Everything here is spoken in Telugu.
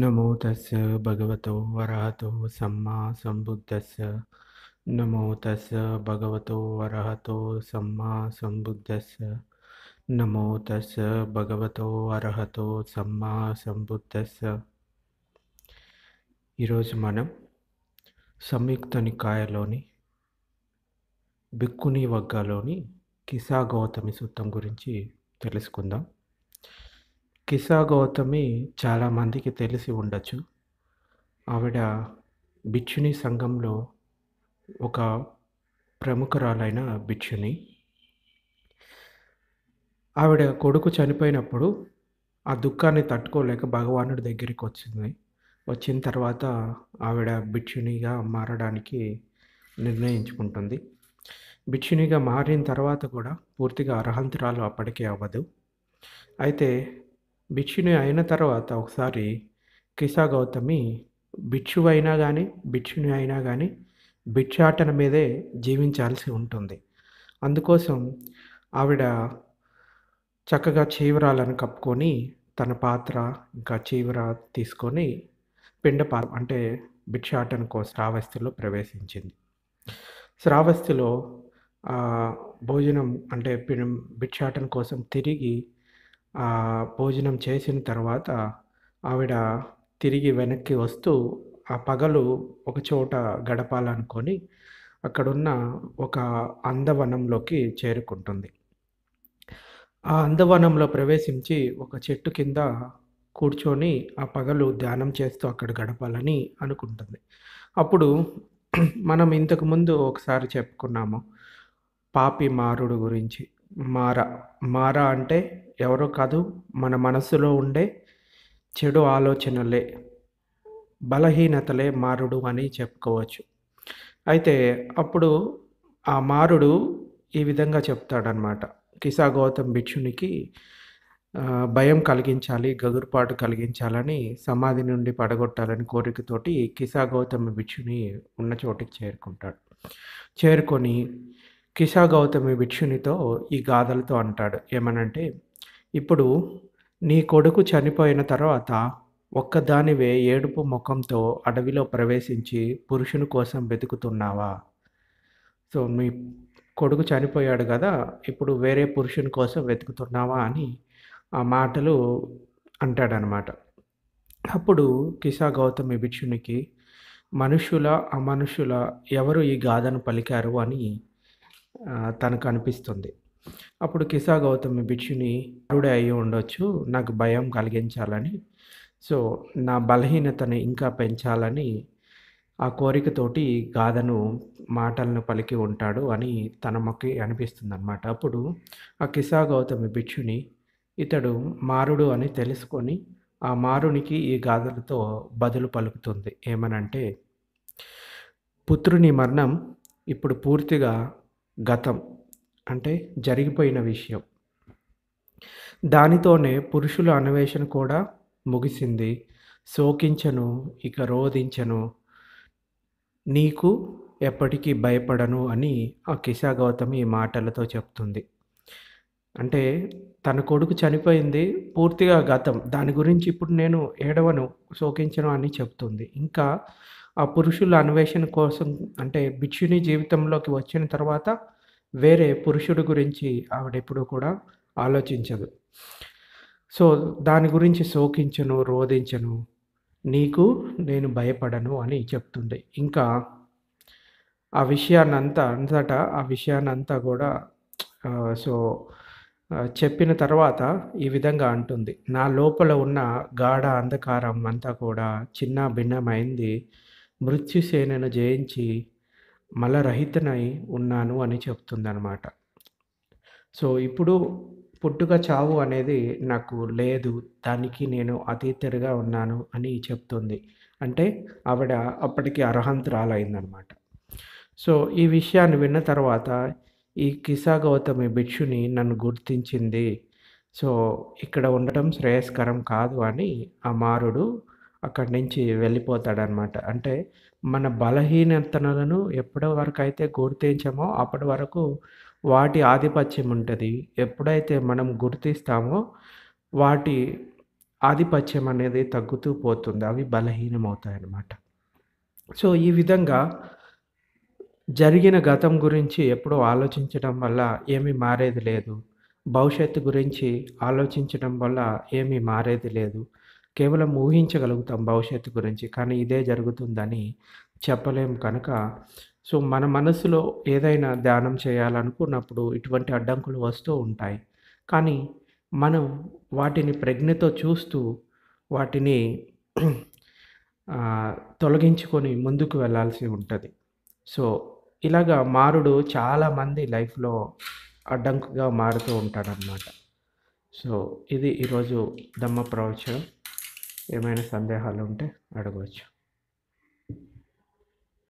నమో భగవతో వరహతో సమ్మా సంబుద్ధస్ నమో భగవతో వరహతో సమ్మా సంబుద్ధస్ నమో భగవతో అర్హతో సమ్మా సంబుద్ధస్ ఈరోజు మనం సంయుక్త నికాయలోని బిక్కుని వగ్గలోని కిసా గౌతమి సూత్రం గురించి తెలుసుకుందాం కిసా గౌతమి చాలామందికి తెలిసి ఉండొచ్చు ఆవిడ బిచ్చుని సంఘంలో ఒక ప్రముఖురాలైన బిచ్చుని ఆవిడ కొడుకు చనిపోయినప్పుడు ఆ దుఃఖాన్ని తట్టుకోలేక భగవానుడి దగ్గరికి వచ్చింది వచ్చిన తర్వాత ఆవిడ బిచ్చునిగా మారడానికి నిర్ణయించుకుంటుంది బిచ్చునిగా మారిన తర్వాత కూడా పూర్తిగా అర్హంతురాలు అప్పటికే అవ్వదు అయితే భిక్షుని అయిన తర్వాత ఒకసారి కిసా గౌతమి అయినా కానీ భిక్షుని అయినా కానీ భిక్షాటన మీదే జీవించాల్సి ఉంటుంది అందుకోసం ఆవిడ చక్కగా చీవరాలను కప్పుకొని తన పాత్ర ఇంకా చీవర తీసుకొని పిండ పా అంటే భిక్షాటన కోసం శ్రావస్తిలో ప్రవేశించింది శ్రావస్తిలో భోజనం అంటే భిక్షాటన కోసం తిరిగి ఆ భోజనం చేసిన తర్వాత ఆవిడ తిరిగి వెనక్కి వస్తూ ఆ పగలు ఒక చోట గడపాలనుకొని అక్కడున్న ఒక అందవనంలోకి చేరుకుంటుంది ఆ అందవనంలో ప్రవేశించి ఒక చెట్టు కింద కూర్చొని ఆ పగలు ధ్యానం చేస్తూ అక్కడ గడపాలని అనుకుంటుంది అప్పుడు మనం ఇంతకుముందు ఒకసారి చెప్పుకున్నాము పాపి మారుడు గురించి మార మార అంటే ఎవరో కాదు మన మనసులో ఉండే చెడు ఆలోచనలే బలహీనతలే మారుడు అని చెప్పుకోవచ్చు అయితే అప్పుడు ఆ మారుడు ఈ విధంగా చెప్తాడనమాట కిసా గౌతమ్ భిక్షునికి భయం కలిగించాలి గగురుపాటు కలిగించాలని సమాధి నుండి పడగొట్టాలని కోరికతోటి కిసా గౌతమ్ భిక్షుని ఉన్న చోటికి చేరుకుంటాడు చేరుకొని కిషా గౌతమి భిక్షునితో ఈ గాథలతో అంటాడు ఏమనంటే ఇప్పుడు నీ కొడుకు చనిపోయిన తర్వాత ఒక్కదానివే ఏడుపు ముఖంతో అడవిలో ప్రవేశించి పురుషుని కోసం వెతుకుతున్నావా సో మీ కొడుకు చనిపోయాడు కదా ఇప్పుడు వేరే పురుషుని కోసం వెతుకుతున్నావా అని ఆ మాటలు అంటాడనమాట అప్పుడు కిషా గౌతమి భిక్షునికి మనుషుల అమనుషుల ఎవరు ఈ గాథను పలికారు అని తనకు అనిపిస్తుంది అప్పుడు కిసా గౌతమి భిక్షుని అరుడే అయ్యి ఉండొచ్చు నాకు భయం కలిగించాలని సో నా బలహీనతను ఇంకా పెంచాలని ఆ కోరికతోటి గాథను మాటలను పలికి ఉంటాడు అని తన మొక్కి అనిపిస్తుంది అనమాట అప్పుడు ఆ కిసా గౌతమి భిక్షుని ఇతడు మారుడు అని తెలుసుకొని ఆ మారునికి ఈ గాథలతో బదులు పలుకుతుంది ఏమనంటే పుత్రుని మరణం ఇప్పుడు పూర్తిగా గతం అంటే జరిగిపోయిన విషయం దానితోనే పురుషుల అన్వేషణ కూడా ముగిసింది శోకించను ఇక రోధించను నీకు ఎప్పటికీ భయపడను అని ఆ కిశా గౌతమ్ ఈ మాటలతో చెప్తుంది అంటే తన కొడుకు చనిపోయింది పూర్తిగా గతం దాని గురించి ఇప్పుడు నేను ఏడవను శోకించను అని చెప్తుంది ఇంకా ఆ పురుషుల అన్వేషణ కోసం అంటే భిక్షుని జీవితంలోకి వచ్చిన తర్వాత వేరే పురుషుడు గురించి ఆవిడెప్పుడూ కూడా ఆలోచించదు సో దాని గురించి శోకించను రోధించను నీకు నేను భయపడను అని చెప్తుంది ఇంకా ఆ విషయాన్నంతా అంతటా ఆ విషయాన్నంతా కూడా సో చెప్పిన తర్వాత ఈ విధంగా అంటుంది నా లోపల ఉన్న గాఢ అంధకారం అంతా కూడా చిన్న భిన్నమైంది మృత్యుసేనను జయించి మలరహితనై ఉన్నాను అని చెప్తుందనమాట సో ఇప్పుడు పుట్టుక చావు అనేది నాకు లేదు దానికి నేను అతీతుడిగా ఉన్నాను అని చెప్తుంది అంటే ఆవిడ అప్పటికి అర్హంతురాలైందనమాట సో ఈ విషయాన్ని విన్న తర్వాత ఈ కిసా గౌతమి భిక్షుని నన్ను గుర్తించింది సో ఇక్కడ ఉండటం శ్రేయస్కరం కాదు అని ఆ మారుడు అక్కడి నుంచి వెళ్ళిపోతాడనమాట అంటే మన బలహీనతలను ఎప్పటి వరకు అయితే గుర్తించామో అప్పటి వరకు వాటి ఆధిపత్యం ఉంటుంది ఎప్పుడైతే మనం గుర్తిస్తామో వాటి ఆధిపత్యం అనేది తగ్గుతూ పోతుంది అవి బలహీనమవుతాయన్నమాట అన్నమాట సో ఈ విధంగా జరిగిన గతం గురించి ఎప్పుడూ ఆలోచించడం వల్ల ఏమీ మారేది లేదు భవిష్యత్తు గురించి ఆలోచించడం వల్ల ఏమీ మారేది లేదు కేవలం ఊహించగలుగుతాం భవిష్యత్తు గురించి కానీ ఇదే జరుగుతుందని చెప్పలేం కనుక సో మన మనసులో ఏదైనా ధ్యానం చేయాలనుకున్నప్పుడు ఇటువంటి అడ్డంకులు వస్తూ ఉంటాయి కానీ మనం వాటిని ప్రజ్ఞతో చూస్తూ వాటిని తొలగించుకొని ముందుకు వెళ్ళాల్సి ఉంటుంది సో ఇలాగా మారుడు చాలామంది లైఫ్లో అడ్డంకుగా మారుతూ ఉంటాడనమాట సో ఇది ఈరోజు దమ్మ ప్రవచనం ఏమైనా సందేహాలు ఉంటే అడగవచ్చు